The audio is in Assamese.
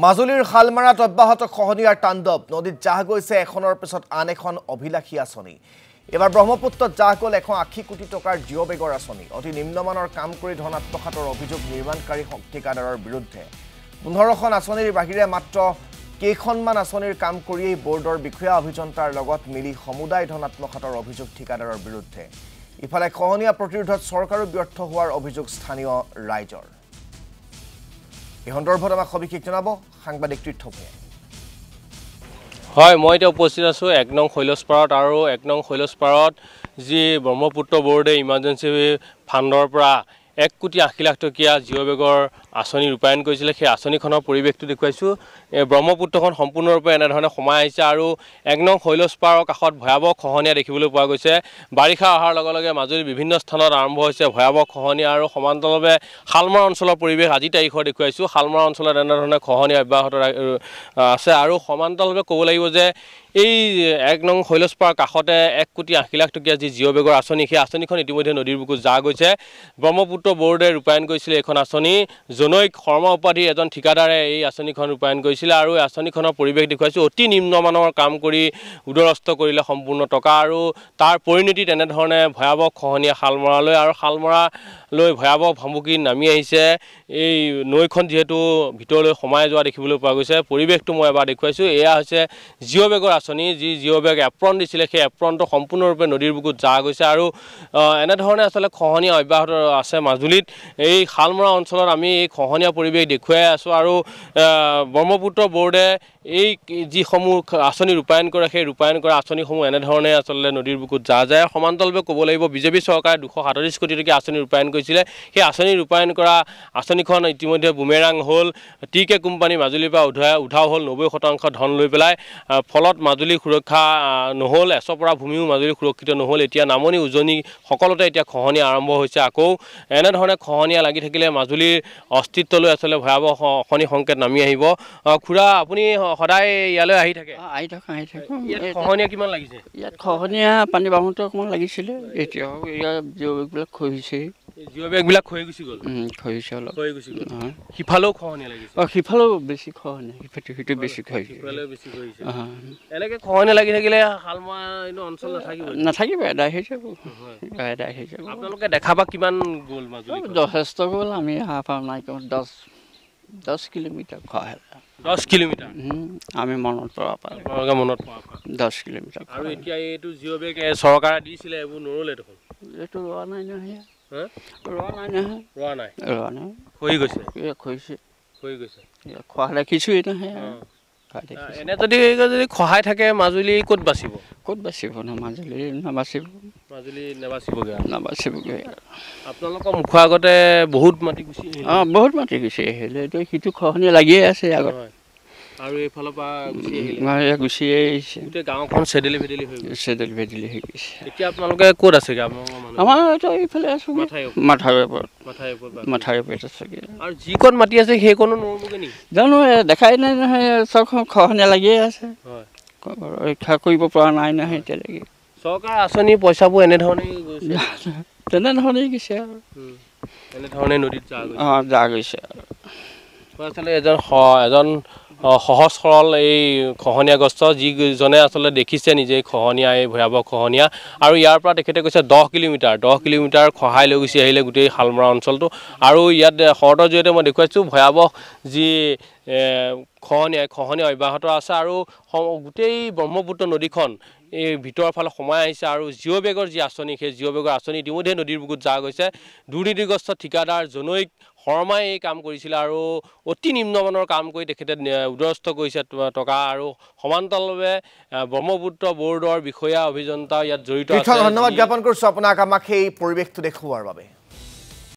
মাজুলীৰ শালমাৰাত অব্যাহত খহনীয়াৰ তাণ্ডৱ নদীত জাহ গৈছে এখনৰ পিছত আন এখন অভিলাষী আঁচনি এইবাৰ ব্ৰহ্মপুত্ৰত জাহ গ'ল এশ আশী কোটি টকাৰ জিঅ' বেগৰ আঁচনি অতি নিম্নমানৰ কাম কৰি ধন আত্মসাতৰ অভিযোগ নিৰ্মাণকাৰী শক্তিকাদাৰৰ বিৰুদ্ধে পোন্ধৰখন আঁচনিৰ বাহিৰে মাত্ৰ কেইখনমান আঁচনিৰ কাম কৰিয়েই বৰ্ডৰ বিষয়া অভিযন্তাৰ লগত মিলি সমুদায় ধন আত্মসাতৰ অভিযোগ ঠিকাদাৰৰ বিৰুদ্ধে ইফালে খহনীয়া প্ৰতিৰোধত চৰকাৰো ব্যৰ্থ হোৱাৰ অভিযোগ স্থানীয় ৰাইজৰ এই সন্দৰ্ভত আমাক সবিশেষ জনাব সাংবাদিক তীৰ্থভূঞে হয় মই এতিয়া উপস্থিত আছোঁ এক নং শৈলস্পাৰত আৰু এক নং শৈলস্পাৰত যি ব্ৰহ্মপুত্ৰ বৰ্ডে ইমাৰ্জেঞ্চি ফাণ্ডৰ পৰা এক কোটি আশী লাখ টকীয়া জিঅ' বেগৰ আঁচনি ৰূপায়ণ কৰিছিলে সেই আঁচনিখনৰ পৰিৱেশটো দেখুৱাইছোঁ এই ব্ৰহ্মপুত্ৰখন সম্পূৰ্ণৰূপে এনেধৰণে সোমাই আহিছে আৰু এক নং শৈলস্পাৰৰ কাষত ভয়াৱহ খহনীয়া দেখিবলৈ পোৱা গৈছে বাৰিষা অহাৰ লগে লগে মাজুলীৰ বিভিন্ন স্থানত আৰম্ভ হৈছে ভয়াৱহ খহনীয়া আৰু সমান্তৰভাৱে শালমৰা অঞ্চলৰ পৰিৱেশ আজি তাৰিখৰ দেখুৱাইছোঁ শালমৰা অঞ্চলত এনেধৰণে খহনীয়া অব্যাহত আছে আৰু সমান্তৰভাৱে ক'ব লাগিব যে এই এক নং শৈলস্পাৰ কাষতে এক কোটি আশী লাখ টকীয়া যি জিঅ' বেগৰ আঁচনি সেই আঁচনিখন ইতিমধ্যে নদীৰ বুকুত যা গৈছে ব্ৰহ্মপুত্ৰ বৰ্ডে ৰূপায়ণ কৰিছিলে এইখন আঁচনি জনৈক শৰ্মা উপাধি এজন ঠিকাদাৰে এই আঁচনিখন ৰূপায়ণ কৰিছিলে আৰু এই আঁচনিখনৰ পৰিৱেশ দেখুৱাইছোঁ অতি নিম্নমানৰ কাম কৰি উদৰস্থ কৰিলে সম্পূৰ্ণ টকা আৰু তাৰ পৰিণতি তেনেধৰণে ভয়াৱহ খহনীয়া শালমৰালৈ আৰু শালমৰালৈ ভয়াৱহ ভামুকি নামি আহিছে এই নৈখন যিহেতু ভিতৰলৈ সোমাই যোৱা দেখিবলৈ পোৱা গৈছে পৰিৱেশটো মই এবাৰ দেখুৱাইছোঁ এয়া হৈছে জিঅ' বেগৰ আঁচনি যি জিঅ'বেগ এপ্ৰন দিছিলে সেই এপ্ৰনটো সম্পূৰ্ণৰূপে নদীৰ বুকুত যা গৈছে আৰু এনেধৰণে আচলতে খহনীয়া অব্যাহত আছে মাজুলীত এই শালমৰা অঞ্চলত আমি এই খহনীয়া পৰিৱেশ দেখুৱাই আছোঁ আৰু ব্ৰহ্মপুত্ৰ বৰ্ডে এই যিসমূহ আঁচনি ৰূপায়ণ কৰে সেই ৰূপায়ণ কৰা আঁচনিসমূহ এনেধৰণে আচলতে নদীৰ বুকুত যা যায় সমান্তৰালভাৱে ক'ব লাগিব বিজেপি চৰকাৰে দুশ সাতত্ৰিছ কোটি টকীয়া আঁচনি ৰূপায়ণ কৰিছিলে সেই আঁচনি ৰূপায়ণ কৰা আঁচনিখন ইতিমধ্যে বুমেৰাং হ'ল টি কে কোম্পানী মাজুলীৰ পৰা উধা উধাও হ'ল নব্বৈ শতাংশ ধন লৈ পেলাই ফলত মাজুলী সুৰক্ষা নহ'ল এচপৰা ভূমিও মাজুলী সুৰক্ষিত নহ'ল এতিয়া নামনি উজনি সকলোতে এতিয়া খহনীয়া আৰম্ভ হৈছে আকৌ এনেধৰণে খহনীয়া লাগি থাকিলে মাজুলীৰ অস্তিত্বলৈ আচলতে ভয়াৱহ অশনি সংকেত নামি আহিব খুৰা আপুনি সদায় ইয়ালৈ আহি থাকে আহি থাকোঁ আহি থাকোঁ খহনীয়া কিমান লাগিছে ইয়াত খহনীয়া পানী বাহুত অকণমান লাগিছিলে এতিয়াও ইয়াৰ জীৱবিলাক খহিছেই যথেষ্ট গ'ল আমি দহ দহ কিলোমিটাৰ খোৱা দহ কিলোমিটাৰ আমি মনত পৰা পালোগে মনত দহ কিলোমিটাৰ আৰু এতিয়া এইটো জিঅ' বেগ চৰকাৰে দিছিলে এইবোৰ নৰলে দেখোন এইটো লোৱা নাই নহয় আপোনালোকৰ মুখৰ আগতে বহুত মাটি গুচি অঁ বহুত মাটি গুচি আহিলেতো সিটো খহনি লাগিয়ে আছে আগত আৰু এইফালৰ পৰা গুচি আহিছে গাঁওখন চেদেলি ভেদেলি হৈ গৈছে এতিয়া আপোনালোকে ক'ত আছে যিকণ মাটি আছে সেইকণো জানো দেখাই নাই নহয় চব খহনীয়া লাগিয়ে আছে ৰক্ষা কৰিব পৰা নাই নহয় এতিয়ালৈকে চৰকাৰ আঁচনি পইচাবোৰ এনেধৰণে তেনেধৰণেই গৈছে আৰু এনেধৰণে নদীত অঁ যা গৈছে আৰু আচলতে এজন এজন সহজ সৰল এই খহনীয়া গছ যিজনে আচলতে দেখিছে নিজেই খহনীয়া এই ভয়াৱহ খহনীয়া আৰু ইয়াৰ পৰা তেখেতে কৈছে দহ কিলোমিটাৰ দহ কিলোমিটাৰ খহাই লৈ গুচি আহিলে গোটেই শালমৰা অঞ্চলটো আৰু ইয়াত শৰ্টৰ জৰিয়তে মই দেখুৱাইছোঁ ভয়াৱহ যি খহনীয়া খহনীয়া অব্যাহত আছে আৰু গোটেই ব্ৰহ্মপুত্ৰ নদীখন এই ভিতৰৰ ফালে সোমাই আহিছে আৰু জিঅ' বেগৰ যি আঁচনি সেই জিঅ' বেগৰ আঁচনি ইতিমধ্যে নদীৰ বুকুত জাগ গৈছে দুৰ্নীতিগ্ৰস্ত ঠিকাদাৰ জনৈক শৰ্মাই এই কাম কৰিছিলে আৰু অতি নিম্নমানৰ কাম কৰি তেখেতে উদৰস্থ কৰিছে টকা আৰু সমান্তৰালভাৱে ব্ৰহ্মপুত্ৰ বৰ্ডৰ বিষয়া অভিযন্তা ইয়াত জড়িত ধন্যবাদ জ্ঞাপন কৰিছোঁ আপোনাক আমাক সেই পৰিৱেশটো দেখুওৱাৰ বাবে